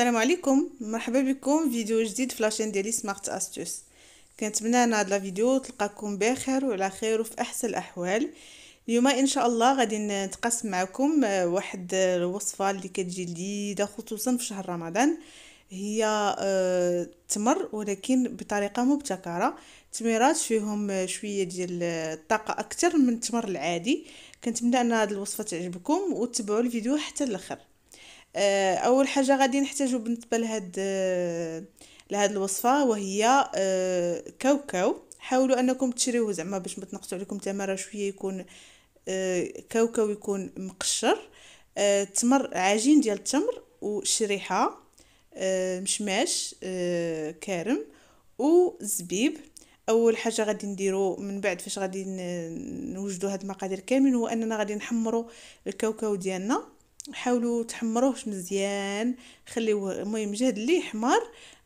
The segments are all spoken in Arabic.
السلام عليكم مرحبا بكم فيديو جديد في لاشين ديالي سمارت استوس كنتمنى ان هاد الفيديو تلقاكم بخير وعلى خير وفي احسن الاحوال اليوم ان شاء الله غادي نتقاسم معكم آه، واحد الوصفه آه، اللي كتجي لذيذه خصوصا في شهر رمضان هي آه، تمر ولكن بطريقه مبتكره التمرات فيهم شويه ديال الطاقه اكثر من التمر العادي كنتمنى ان هاد الوصفه تعجبكم وتتبعوا الفيديو حتى الاخر آه، اول حاجه غادي نحتاجو بالنسبه لهاد آه، لهاد الوصفه وهي آه، كاوكاو حاولوا انكم تشريوه زعما باش ما تنقصوا عليكم الثمره شويه يكون كاوكاو يكون مقشر تمر عجين ديال التمر وشريحه مشماش كارم وزبيب اول حاجه غادي نديرو من بعد فاش غادي نوجدو هاد المقادير كاملين هو اننا غادي نحمرو الكاوكاو ديالنا حاولوا تحمروهش مزيان خليوه المهم جهد اللي يحمر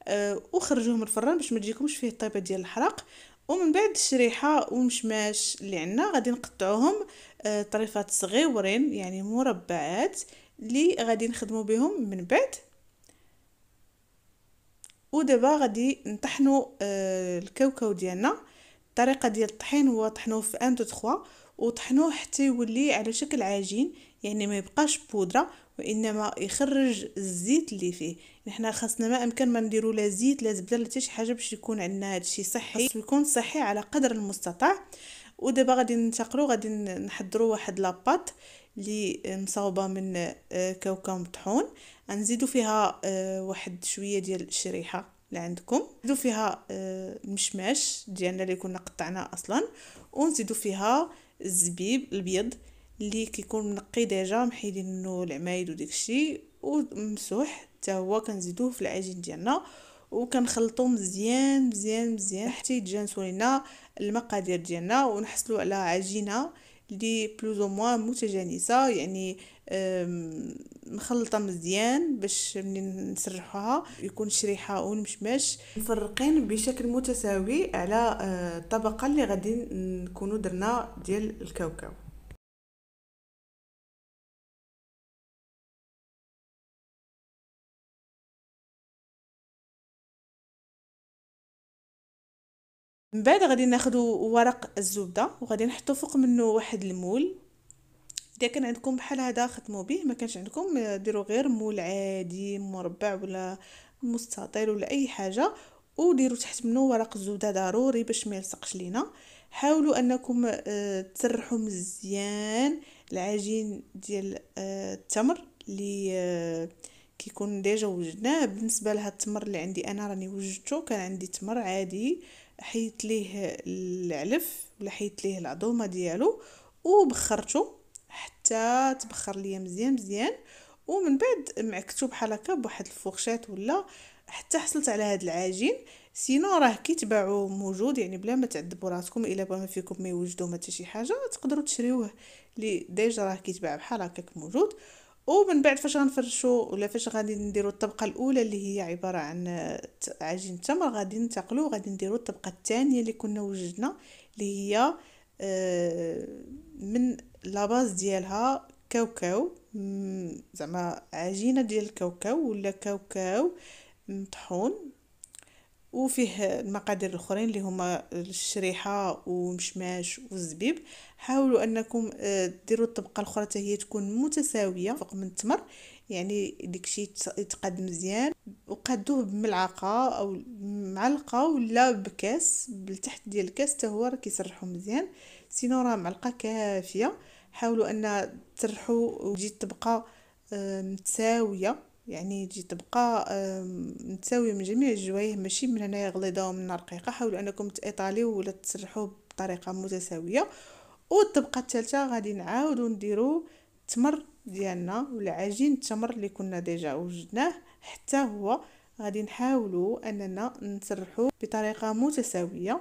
أه وخرجوه من الفران باش ما تجيكمش فيه الطيبه ديال الحرق ومن بعد الشريحه والمشماش اللي عندنا غادي نقطعوهم أه طريفات صغيورين يعني مربعات اللي غادي نخدمو بهم من بعد ودابا غادي نطحنوا أه الكاوكاو ديالنا الطريقه ديال الطحين هو طحنوه في 1 2 3 وطحنوه حتى يولي على شكل عجين يعني ما يبقاش بودره وانما يخرج الزيت اللي فيه نحنا خاصنا ما امكن ما نديرو لا زيت لا زبده لا شي حاجه باش يكون عندنا هادشي صحي يكون صحي على قدر المستطاع ودابا غادي ننتقلو غادي نحضرو واحد لاباط اللي مصاوبه من آه، كاوكاو مطحون غنزيدو فيها آه، واحد شويه ديال الشريحه اللي عندكم نزيدو فيها آه، المشماش ديالنا اللي كنا قطعناه اصلا ونزيدو فيها الزبيب الابيض اللي كيكون منقي ديجا محيدين منه العمايد الشيء ومسوح حتى هو كنزيدوه في العجين ديالنا وكنخلطو مزيان مزيان مزيان حتى يتجانسو لينا المقادير ديالنا ونحصلو على عجينه اللي بلوز او موان متجانسه يعني مخلطه مزيان باش ملي نسرحوها يكون شريحه ونمشمش مفرقين بشكل متساوي على آه، الطبقه اللي غادي نكونوا درنا ديال الكاوكاو من بعد غادي ناخذ ورق الزبده وغادي نحطو فوق منه واحد المول اذا كان عندكم بحال هذا خدموا به ما كانش عندكم ديروا غير مول عادي مربع ولا مستطيل ولا اي حاجه وديروا تحت منه ورق الزبده ضروري باش ما يلصقش لينا حاولوا انكم آه، تسرحوا مزيان العجين ديال آه، التمر اللي آه، كيكون ديجا وجدناه بالنسبه لهاد التمر اللي عندي انا راني وجدته كان عندي تمر عادي حيت ليه العلف ولا حيت ليه العظومه ديالو وبخرته حتى تبخر ليا مزيان مزيان ومن بعد معكتو بحال هكا بواحد الفورشات ولا حتى حصلت على هاد العجين سينو راه كيتباعو موجود يعني بلا ما تعذبوا راسكم الا بغا فيكم ما يوجدوه حتى شي حاجه تقدروا تشريوه لي ديجا راه كيتباع بحال هكاك موجود ومن بعد فاش غنفرشو ولا فاش غادي نديرو الطبقه الاولى اللي هي عباره عن آه، عجين التمر غادي ننتقلو غادي نديرو الطبقه الثانيه اللي كنا وجدنا اللي هي آه، من لاباز ديالها كاوكاو زعما عجينه ديال الكاوكاو ولا كاوكاو مطحون وفيه المقادير الاخرين اللي هما الشريحه ومشماش والزبيب حاولوا انكم آه، ديروا الطبقه الاخرى هي تكون متساويه فوق من التمر يعني داكشي يتقاد مزيان وقادوه بملعقه او معلقه ولا بكاس بالتحت ديال الكاس حتى هو راه كيسرحو مزيان سينو راه معلقه كافيه حاولوا ان ترحوا وتجي الطبقه آه، متساويه يعني تجي تبقى متساوية من جميع الجوايه ماشي من هنايا غليظة ومن رقيقة حاولوا انكم تايطاليو ولا تسرحوا بطريقة متساوية والطبقة الثالثة غادي نعاودو نديرو التمر ديالنا ولا عجين التمر اللي كنا ديجا وجدناه حتى هو غادي نحاولو اننا نسرحو بطريقة متساوية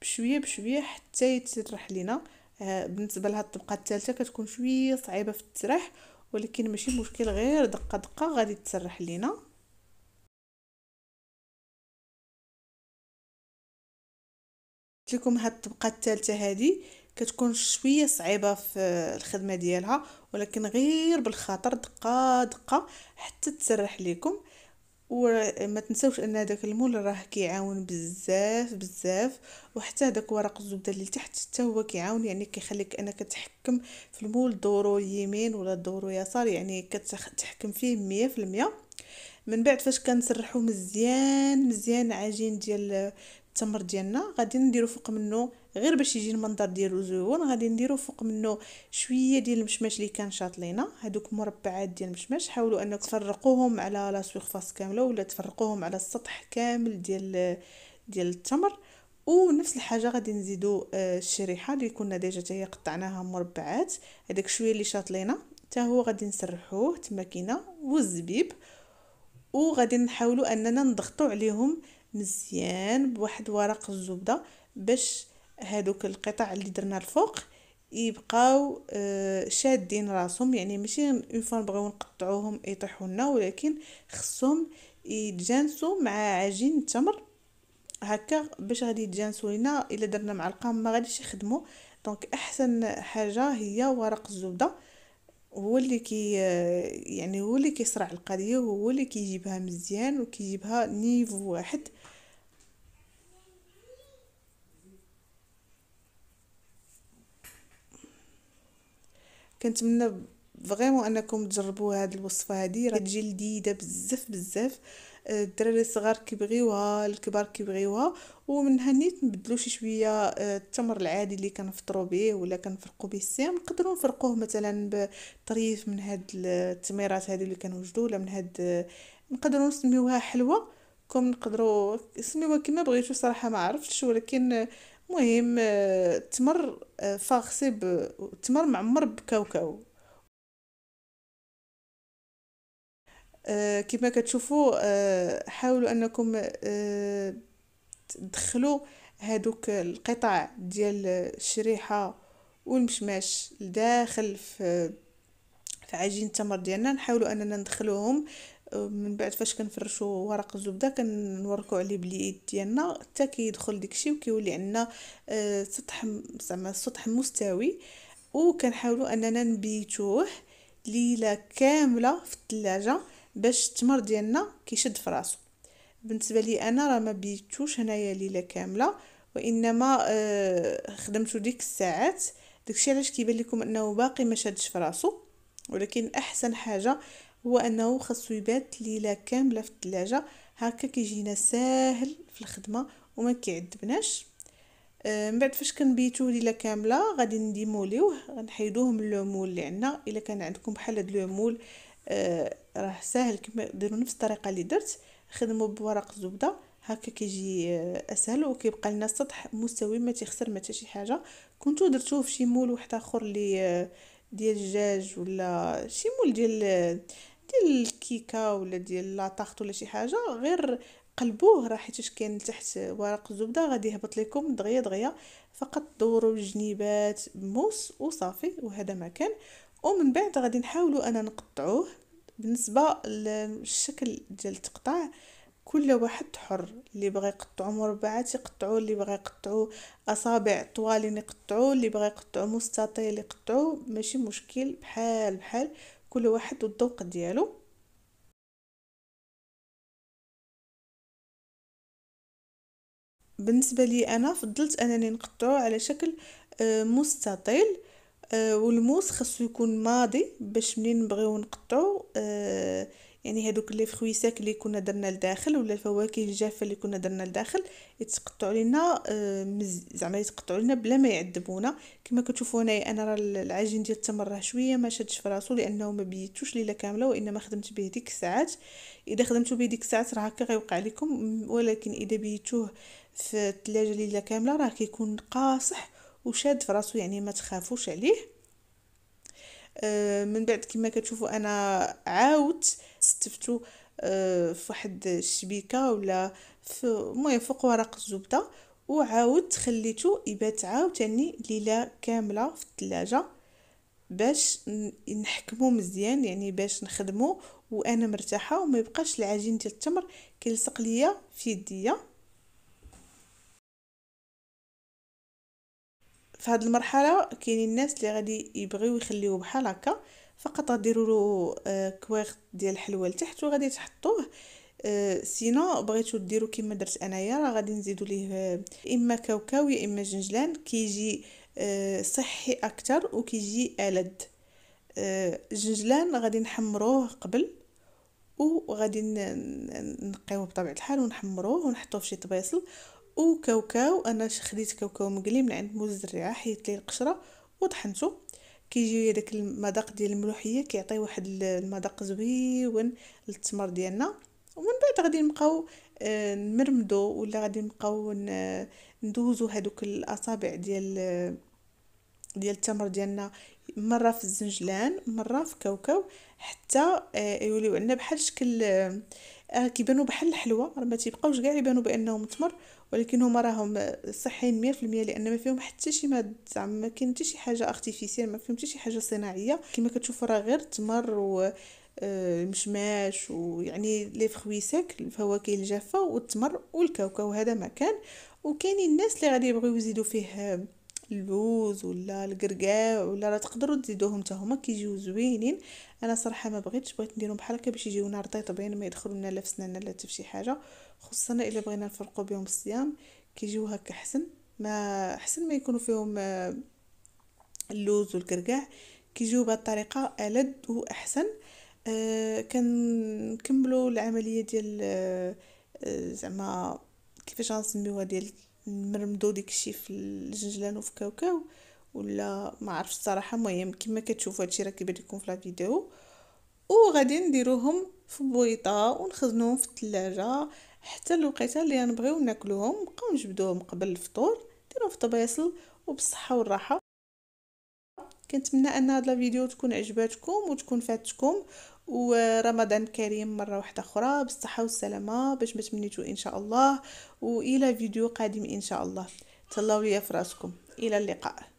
بشويه بشويه حتى يتسرح لينا آه، بالنسبه لهاد الطبقه الثالثه كتكون شويه صعيبه في التسريح ولكن ماشي مشكل غير دقه دقه غادي تسرح لينا لكم هاد الطبقه الثالثه هذه كتكون شويه صعيبه في الخدمه ديالها ولكن غير بالخاطر دقه دقه حتى تسرح لكم وما تنساوش ان هذاك المول راه كيعاون بزاف بزاف وحتى داك ورق الزبده اللي تحت حتى هو كيعاون يعني كيخليك انك تحكم في المول دورو يمين ولا دورو يسار يعني كتحكم فيه مية في المية من بعد فاش كنسرحو مزيان مزيان عجين ديال التمر ديالنا غادي نديرو فوق منه غير باش يجي المنظر ديالو زوين غادي نديرو فوق منه شويه ديال المشماش اللي كان شاط لينا مربعات ديال المشماش حاولوا انك تفرقوهم على لا سيرفاس كامله ولا تفرقوهم على السطح كامل ديال ديال التمر ونفس الحاجه غادي نزيدو آه، الشريحه اللي كنا ديجا حتى قطعناها مربعات هذاك شويه اللي شاط لينا حتى هو غادي نسرحوه تما كاينه والزبيب وغادي نحاولوا اننا نضغطوا عليهم مزيان بواحد ورق الزبده باش هادوك القطع اللي درنا الفوق يبقاو آه، شادين راسهم يعني ماشي اون فوا نبغيو نقطعوهم يطيحوا لنا ولكن خصهم يتجانسوا مع عجين التمر هكا باش غادي يتجانسوا لينا الا درنا معلقه ما غاديش يخدموا دونك احسن حاجه هي ورق الزبده هو اللي كي يعني هو اللي كيصرع القضيه وهو اللي كيجيبها مزيان وكيجيبها نيفو واحد كنتمنى فريمون انكم تجربوا هذه الوصفه هذه راه تجي لذيذه بزاف بزاف الدراري الصغار كيبغيوها الكبار كيبغيوها ومن نيت نبدلو شي شويه آه، التمر العادي اللي كنفطرو به ولا كنفرقو به السام نقدروا نفرقوه مثلا بطريف من هاد التميرات هذه اللي كنوجدو ولا من هاد نقدروا نسميوها حلوه كم نقدروا سميوها كما بغيتو صراحه ما عرفتش ولكن مهم التمر آه، آه، فاغسي التمر معمر بكاوكاو آه، كما كتشوفوا آه، حاولوا انكم آه، تدخلوا هادوك القطع ديال الشريحه والمشماش لداخل في في عجين التمر ديالنا نحاولوا اننا ندخلوهم من بعد فاش كنفرشوا ورق الزبده كنوركو عليه باليد ديالنا حتى كيدخل داكشي وكيولي عندنا سطح زعما سطح مستوي وكنحاولوا اننا نبيتوه ليله كامله في الثلاجه باش التمر ديالنا كيشد في راسو بالنسبه لي انا راه ما بيتوش هنايا ليله كامله وانما آه خدمتو ديك الساعات داكشي علاش كيبان لكم انه باقي ما شادش في راسو ولكن احسن حاجه هو انه خاصو يبات ليله كامله في الثلاجه هكا كيجينا ساهل في الخدمه وما كيعذبناش آه، من بعد فاش كنبيتوه ليله كامله غادي نديموليوه غنحيدوه من لومول اللي عندنا الا كان عندكم بحال هاد العمول آه، راه ساهل كما ديروا نفس الطريقه اللي درت خدموا بورق الزبده هكا كيجي اسهل آه، وكيبقى لنا سطح مستوي ما تيخسر ما شي حاجه كنتو درتوه في شي مول واحد اخر اللي آه، ديال الدجاج ولا شي مول ديال آه، ديال الكيكه ولا ديال لاطاخت ولا شي حاجه غير قلبوه راه حيتاش كاين تحت ورق الزبده غادي يهبط لكم دغيا دغيا فقط دوروا الجنيبات موس وصافي وهذا ما كان ومن بعد غادي نحاولوا انا نقطعوه بالنسبه للشكل ديال التقطاع كل واحد حر اللي بغى يقطعو مربعات يقطعوا اللي بغى يقطعوا اصابع طوالين يقطعوا اللي بغى يقطعوا مستطيل يقطعوا ماشي مشكل بحال بحال كل واحد والذوق ديالو بالنسبه لي انا فضلت انني نقطعو على شكل آه، مستطيل آه، والموس خاصو يكون ماضي باش منين نبغيو نقطعو آه، يعني هذوك لي ساك اللي كنا درنا لداخل ولا الفواكه الجافه اللي كنا درنا لداخل يتقطعوا لينا آه، زعما يتقطعوا لينا بلا ما يعذبونا كما كتشوفوا هنايا انا راه العجين ديال التمر راه شويه ما شادش في راسو لانه ما بيتوش ليله كامله وانما خدمت به ديك الساعات اذا خدمتو به ديك الساعات راه هكا غيوقع لكم ولكن اذا بيتوه في الثلاجه ليله كامله راه كيكون قاصح وشاد في راسو يعني ما تخافوش عليه آه، من بعد كما كتشوفوا انا عاودت استفتو آه، في واحد الشبيكه ولا المهم فوق ورق الزبده وعاودت خليته يبات عاوتاني ليله كامله في الثلاجه باش نحكمو مزيان يعني باش نخدمو وانا مرتاحه وما يبقاش العجين ديال التمر كيلصق ليا في يديا في هذه المرحله كاينين الناس اللي غادي يبغيو يخليوه بحال هكا فقط غديروا له آه، كويغ ديال الحلوى لتحت وغادي تحطوه آه، سينو بغيتو ديرو كما درت انايا راه غادي نزيدو ليه آه، اما كاوكاو يا اما جنجلان كيجي صحي اكثر وكيجي الد الجنجلان غادي نحمروه قبل وغادي نقيوه بطبيعه الحال ونحمروه ونحطوه في شي طبيصل وكاوكاو انا خديت كاوكاو مقلي من عند مزرعه حيت ليه القشره وطحنته كيجي داك المذاق ديال الملوحيه كيعطي واحد المذاق زويون للتمر ديالنا ومن بعد غادي نبقاو آه، نمرمدو ولا غادي نبقاو ندوزو هادوك الاصابع ديال ديال التمر ديالنا مره في الزنجلان مره في كاوكاو حتى آه، يوليو عندنا بحال شكل آه، كيبانو بحال الحلوى راه ما تيبقاوش كاع يبانو بانهم تمر ولكن هما راهم صحيين مية في المية لان ما فيهم حتى شي ماد زعما ما كاين حتى شي حاجه ارتيفيسيال ما فيهم حتى شي حاجه صناعيه كما كتشوف راه غير التمر و آه، المشماش ويعني لي فروي سيك الفواكه الجافه والتمر والكاوكاو هذا ما كان وكاينين الناس اللي غادي يبغيو يزيدوا فيه اللوز ولا القرقاع ولا راه تقدروا تزيدوهم حتى هما كيجيو زوينين انا صراحه ما بغيتش بغيت نديرهم بحال هكا باش يجيونا رطيطبين ما يدخلوا لنا لا في سناننا لا حتى شي حاجه خصوصا الا بغينا نفرقوا بهم الصيام كيجيو هكا احسن ما احسن ما يكونوا فيهم آه، اللوز والقرقاع كيجيو بهذه الطريقه الد واحسن أه كنكملوا العمليه ديال آه،, أه زعما كيفاش غنسميوها ديال نمرمدو الشيء في الجنجلان وفي كاوكاو ولا ما عرفتش الصراحه المهم كما كتشوفوا هادشي راه كيبان لكم في الفيديو وغادي نديروهم في بويطه ونخزنوهم في الثلاجه حتى الوقيته اللي نبغيو ناكلوهم نبقاو نجبدوهم قبل الفطور ديروهم في طبيصل وبالصحه والراحه كنتمنى ان هاد الفيديو تكون عجباتكم وتكون فاتتكم ورمضان كريم مرة واحدة أخرى بالصحة والسلامة باش باش تمنيتو إن شاء الله وإلى فيديو قادم إن شاء الله تهلاو ليا فراسكم إلى اللقاء